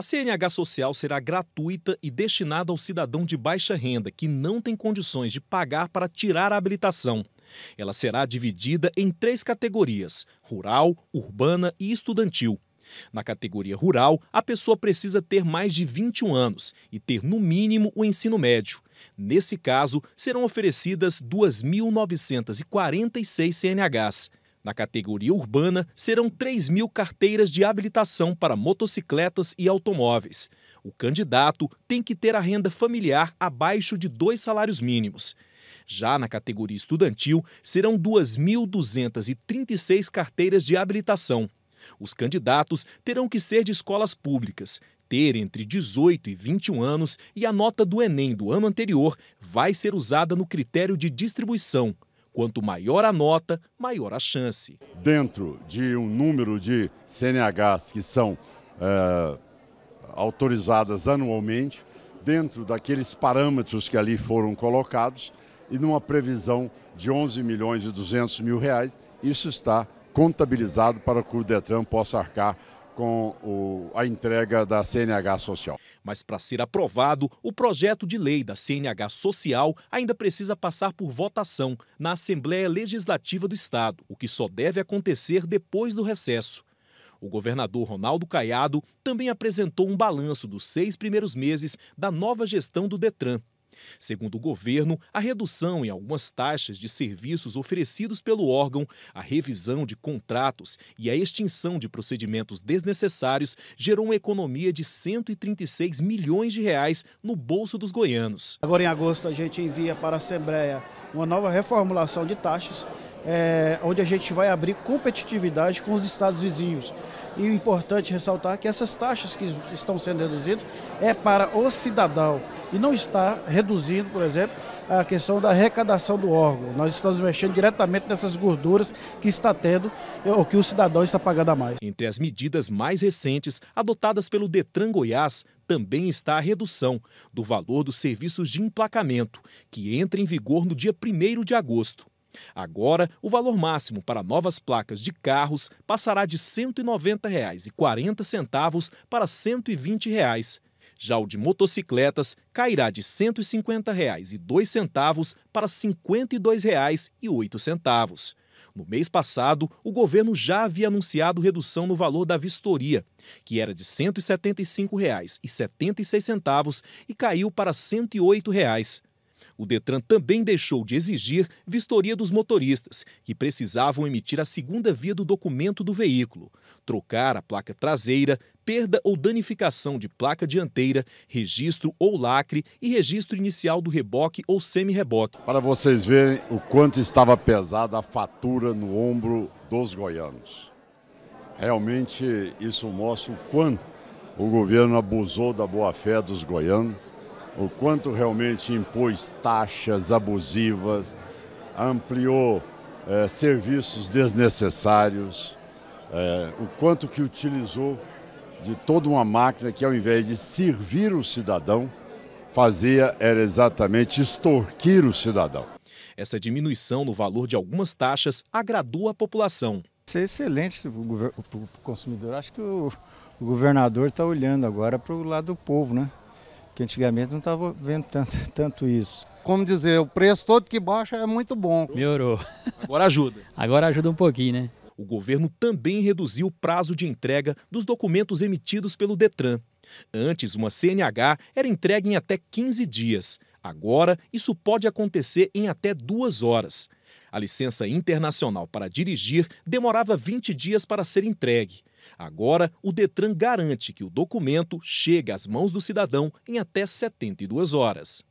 A CNH Social será gratuita e destinada ao cidadão de baixa renda que não tem condições de pagar para tirar a habilitação. Ela será dividida em três categorias: rural, urbana e estudantil. Na categoria rural, a pessoa precisa ter mais de 21 anos e ter, no mínimo, o ensino médio. Nesse caso, serão oferecidas 2.946 CNHs. Na categoria urbana, serão 3 mil carteiras de habilitação para motocicletas e automóveis. O candidato tem que ter a renda familiar abaixo de dois salários mínimos. Já na categoria estudantil, serão 2.236 carteiras de habilitação. Os candidatos terão que ser de escolas públicas, ter entre 18 e 21 anos e a nota do Enem do ano anterior vai ser usada no critério de distribuição, Quanto maior a nota, maior a chance. Dentro de um número de CNHs que são é, autorizadas anualmente, dentro daqueles parâmetros que ali foram colocados e numa previsão de 11 milhões e 200 mil reais, isso está contabilizado para que o Detran possa arcar com o, a entrega da CNH Social. Mas para ser aprovado, o projeto de lei da CNH Social ainda precisa passar por votação na Assembleia Legislativa do Estado, o que só deve acontecer depois do recesso. O governador Ronaldo Caiado também apresentou um balanço dos seis primeiros meses da nova gestão do Detran Segundo o governo, a redução em algumas taxas de serviços oferecidos pelo órgão, a revisão de contratos e a extinção de procedimentos desnecessários gerou uma economia de 136 milhões de reais no bolso dos goianos. Agora em agosto a gente envia para a Assembleia uma nova reformulação de taxas, é, onde a gente vai abrir competitividade com os estados vizinhos. E o importante ressaltar que essas taxas que estão sendo reduzidas é para o cidadão e não está reduzindo, por exemplo, a questão da arrecadação do órgão. Nós estamos mexendo diretamente nessas gorduras que está tendo eh, ou que o cidadão está pagando a mais. Entre as medidas mais recentes adotadas pelo Detran Goiás, também está a redução do valor dos serviços de emplacamento, que entra em vigor no dia 1 de agosto. Agora, o valor máximo para novas placas de carros passará de R$ 190,40 para R$ 120. Reais. Já o de motocicletas cairá de R$ 150,02 para R$ 52,08. No mês passado, o governo já havia anunciado redução no valor da vistoria, que era de R$ 175,76 e caiu para R$ 108. Reais o Detran também deixou de exigir vistoria dos motoristas, que precisavam emitir a segunda via do documento do veículo, trocar a placa traseira, perda ou danificação de placa dianteira, registro ou lacre e registro inicial do reboque ou semi-reboque. Para vocês verem o quanto estava pesada a fatura no ombro dos goianos. Realmente isso mostra o quanto o governo abusou da boa-fé dos goianos o quanto realmente impôs taxas abusivas, ampliou eh, serviços desnecessários, eh, o quanto que utilizou de toda uma máquina que ao invés de servir o cidadão, fazia era exatamente extorquir o cidadão. Essa diminuição no valor de algumas taxas agradou a população. Isso é excelente para o consumidor. Acho que o, o governador está olhando agora para o lado do povo, né? que antigamente não estava vendo tanto, tanto isso. Como dizer, o preço todo que baixa é muito bom. Melhorou. Agora ajuda. Agora ajuda um pouquinho, né? O governo também reduziu o prazo de entrega dos documentos emitidos pelo Detran. Antes, uma CNH era entregue em até 15 dias. Agora, isso pode acontecer em até duas horas. A licença internacional para dirigir demorava 20 dias para ser entregue. Agora, o Detran garante que o documento chegue às mãos do cidadão em até 72 horas.